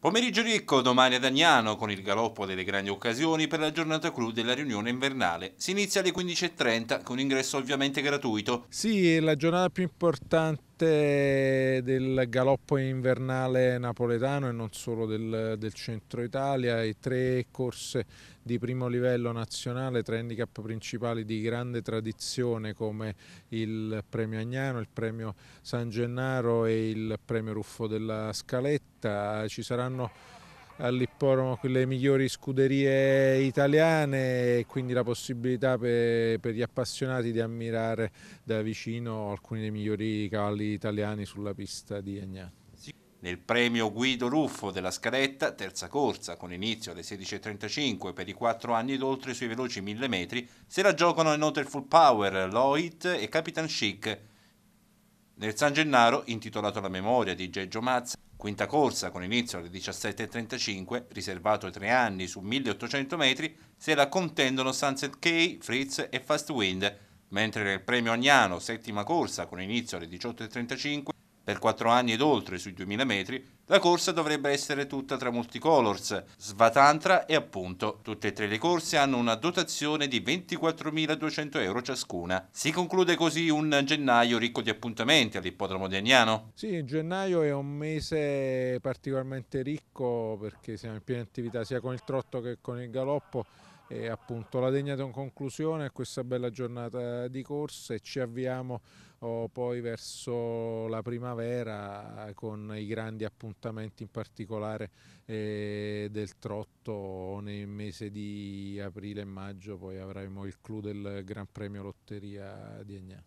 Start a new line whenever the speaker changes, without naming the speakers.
Pomeriggio ricco domani ad Agnano con il galoppo delle grandi occasioni per la giornata clou della riunione invernale. Si inizia alle 15.30 con ingresso ovviamente gratuito.
Sì, è la giornata più importante parte del galoppo invernale napoletano e non solo del, del centro Italia e tre corse di primo livello nazionale, tre handicap principali di grande tradizione come il premio Agnano, il premio San Gennaro e il premio Ruffo della Scaletta. Ci saranno all'ipporomo le migliori scuderie italiane e quindi la possibilità per, per, gli appassionati di ammirare da vicino alcuni dei migliori cavalli italiani sulla pista di
Agnano. Nel premio Guido Ruffo della scaletta, terza corsa con inizio alle 16.35 per i quattro anni d'oltre sui veloci 1000 metri, se la giocano inoltre Full Power, Loit e Capitan Chic. Nel San Gennaro, intitolato alla memoria di Geggio Mazza, Quinta corsa, con inizio alle 17.35, riservato ai tre anni su 1800 metri, se la contendono Sunset Key, Fritz e Fast Wind, mentre nel premio Agnano, settima corsa, con inizio alle 18.35, per quattro anni ed oltre sui 2000 metri, la corsa dovrebbe essere tutta tra multicolors, Svatantra e appunto. Tutte e tre le corse hanno una dotazione di 24.200 euro ciascuna. Si conclude così un gennaio ricco di appuntamenti all'ippodromo di Agnano.
Sì, gennaio è un mese particolarmente ricco perché siamo in piena attività sia con il trotto che con il galoppo e appunto la degnata in conclusione a questa bella giornata di corsa e ci avviamo oh, poi verso la primavera con i grandi appuntamenti comportamenti in particolare eh, del trotto nel mese di aprile e maggio poi avremo il clou del Gran Premio Lotteria di Egnà.